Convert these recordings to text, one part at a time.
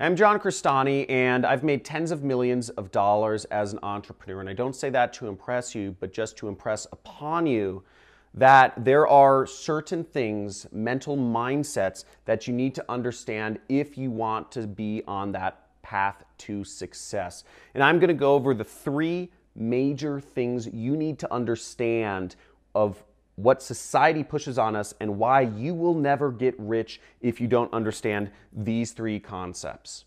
I'm John Cristani, and I've made tens of millions of dollars as an entrepreneur. And I don't say that to impress you, but just to impress upon you that there are certain things, mental mindsets, that you need to understand if you want to be on that path to success. And I'm going to go over the three major things you need to understand of what society pushes on us, and why you will never get rich if you don't understand these three concepts.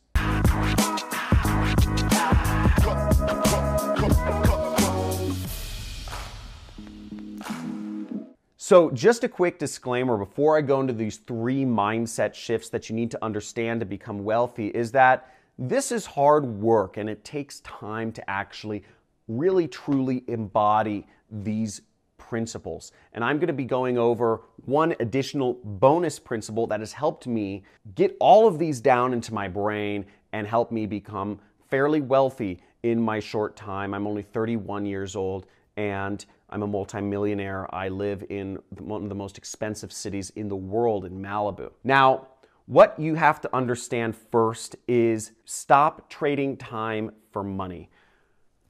So, just a quick disclaimer before I go into these three mindset shifts that you need to understand to become wealthy is that this is hard work and it takes time to actually really truly embody these principles. And I'm going to be going over one additional bonus principle that has helped me get all of these down into my brain and help me become fairly wealthy in my short time. I'm only 31 years old and I'm a multimillionaire. I live in one of the most expensive cities in the world in Malibu. Now, what you have to understand first is stop trading time for money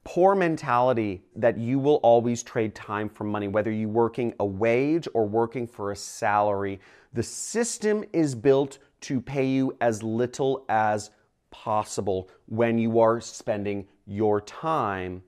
poor mentality that you will always trade time for money, whether you're working a wage or working for a salary. The system is built to pay you as little as possible when you are spending your time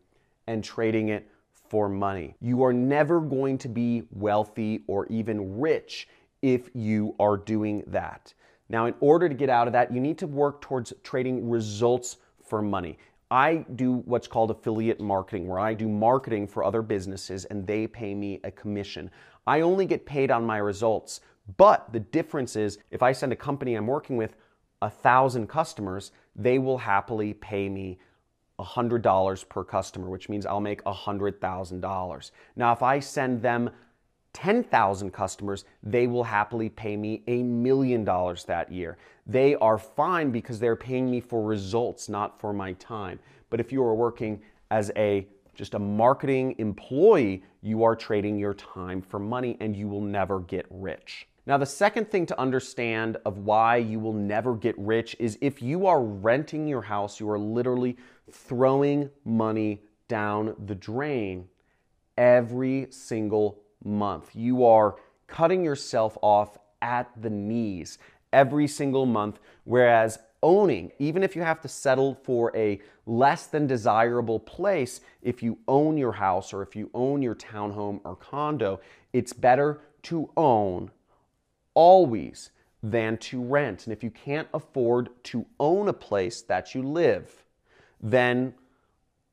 and trading it for money. You are never going to be wealthy or even rich if you are doing that. Now, in order to get out of that, you need to work towards trading results for money. I do what's called affiliate marketing, where I do marketing for other businesses and they pay me a commission. I only get paid on my results, but the difference is if I send a company I'm working with a thousand customers, they will happily pay me $100 per customer, which means I'll make $100,000. Now, if I send them 10,000 customers, they will happily pay me a million dollars that year. They are fine because they're paying me for results, not for my time. But if you are working as a just a marketing employee, you are trading your time for money and you will never get rich. Now, the second thing to understand of why you will never get rich is if you are renting your house, you are literally throwing money down the drain every single month. You are cutting yourself off at the knees every single month, whereas owning, even if you have to settle for a less than desirable place, if you own your house or if you own your townhome or condo, it's better to own always than to rent. And if you can't afford to own a place that you live, then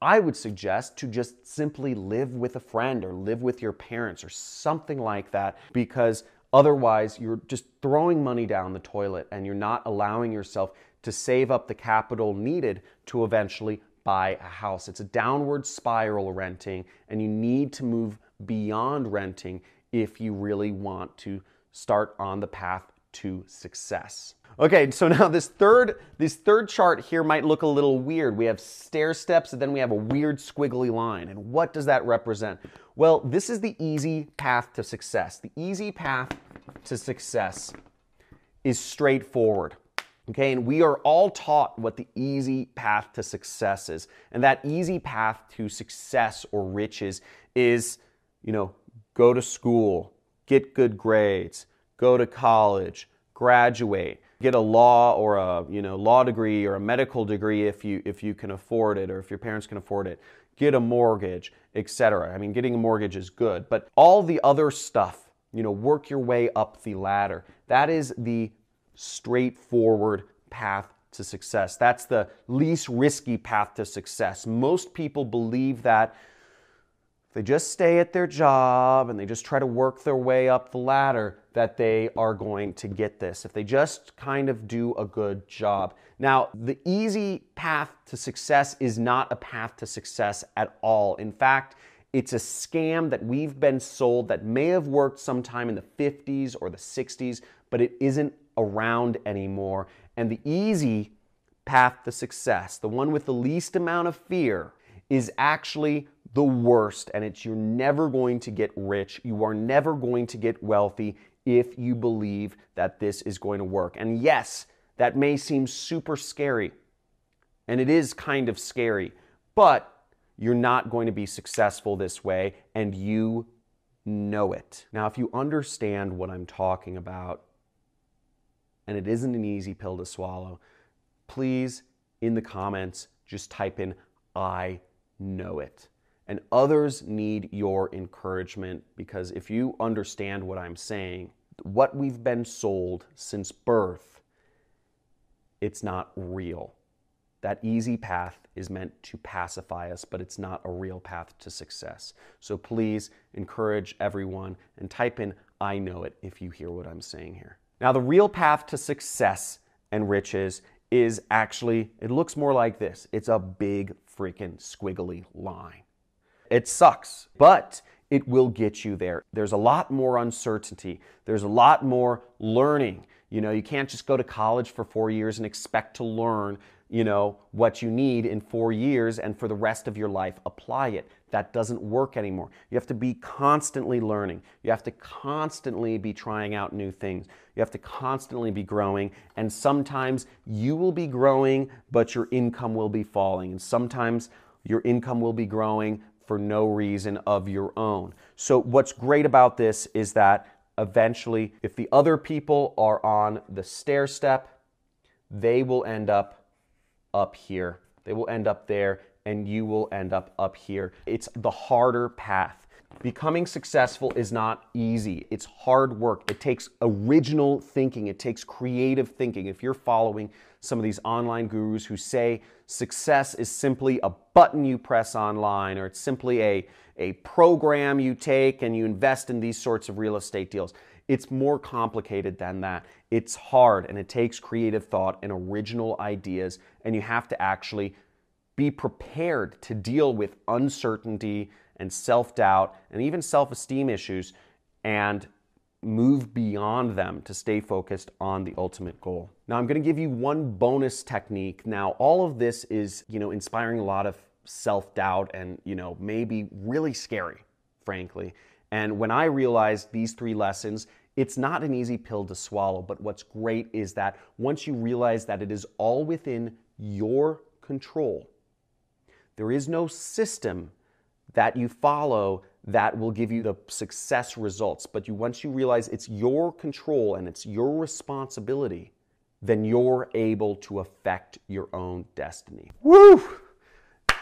I would suggest to just simply live with a friend or live with your parents or something like that because otherwise you're just throwing money down the toilet and you're not allowing yourself to save up the capital needed to eventually buy a house. It's a downward spiral renting and you need to move beyond renting if you really want to start on the path to success. Okay, so now this third, this third chart here might look a little weird. We have stair steps and then we have a weird squiggly line. And what does that represent? Well, this is the easy path to success. The easy path to success is straightforward. Okay, and we are all taught what the easy path to success is. And that easy path to success or riches is, you know, go to school, get good grades, go to college, graduate, get a law or a you know law degree or a medical degree if you if you can afford it or if your parents can afford it get a mortgage etc i mean getting a mortgage is good but all the other stuff you know work your way up the ladder that is the straightforward path to success that's the least risky path to success most people believe that if they just stay at their job and they just try to work their way up the ladder, that they are going to get this. If they just kind of do a good job. Now, the easy path to success is not a path to success at all. In fact, it's a scam that we've been sold that may have worked sometime in the 50s or the 60s, but it isn't around anymore. And the easy path to success, the one with the least amount of fear, is actually the worst, and it's you're never going to get rich. You are never going to get wealthy if you believe that this is going to work. And yes, that may seem super scary, and it is kind of scary, but you're not going to be successful this way, and you know it. Now, if you understand what I'm talking about, and it isn't an easy pill to swallow, please, in the comments, just type in, I know it and others need your encouragement because if you understand what I'm saying, what we've been sold since birth, it's not real. That easy path is meant to pacify us, but it's not a real path to success. So please encourage everyone and type in I know it if you hear what I'm saying here. Now, the real path to success and riches is actually, it looks more like this it's a big freaking squiggly line. It sucks, but it will get you there. There's a lot more uncertainty, there's a lot more learning. You know, you can't just go to college for four years and expect to learn, you know, what you need in four years and for the rest of your life apply it. That doesn't work anymore. You have to be constantly learning. You have to constantly be trying out new things. You have to constantly be growing. And sometimes you will be growing, but your income will be falling. And sometimes your income will be growing, for no reason of your own. So, what's great about this is that eventually, if the other people are on the stair step, they will end up up here. They will end up there, and you will end up up here. It's the harder path. Becoming successful is not easy. It's hard work. It takes original thinking, it takes creative thinking. If you're following some of these online gurus who say success is simply a button you press online, or it's simply a, a program you take and you invest in these sorts of real estate deals, it's more complicated than that. It's hard and it takes creative thought and original ideas, and you have to actually be prepared to deal with uncertainty and self doubt and even self esteem issues and move beyond them to stay focused on the ultimate goal. Now I'm going to give you one bonus technique. Now all of this is, you know, inspiring a lot of self-doubt and, you know, maybe really scary, frankly. And when I realized these three lessons, it's not an easy pill to swallow, but what's great is that once you realize that it is all within your control. There is no system that you follow that will give you the success results. But you, once you realize it's your control and it's your responsibility, then you're able to affect your own destiny. Woo!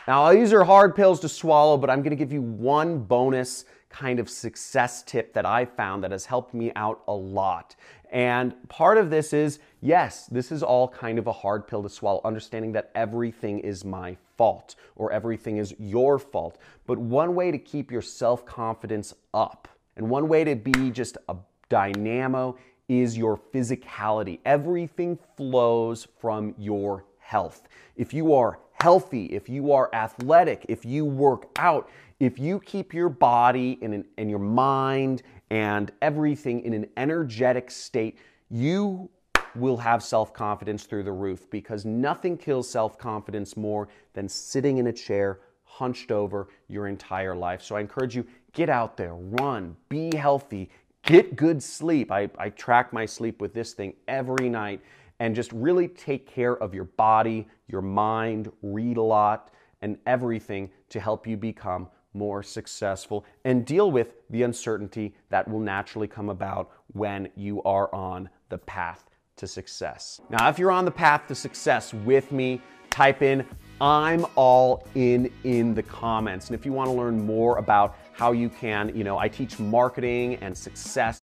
Now, these are hard pills to swallow, but I'm gonna give you one bonus kind of success tip that I found that has helped me out a lot. And part of this is yes, this is all kind of a hard pill to swallow, understanding that everything is my fault or everything is your fault. But one way to keep your self confidence up and one way to be just a dynamo is your physicality. Everything flows from your health. If you are healthy, if you are athletic, if you work out, if you keep your body and, and your mind and everything in an energetic state, you will have self confidence through the roof because nothing kills self confidence more than sitting in a chair hunched over your entire life. So I encourage you get out there, run, be healthy, get good sleep. I, I track my sleep with this thing every night and just really take care of your body, your mind, read a lot, and everything to help you become more successful and deal with the uncertainty that will naturally come about when you are on the path to success. Now, if you're on the path to success with me, type in I'm all in in the comments. And if you want to learn more about how you can, you know, I teach marketing and success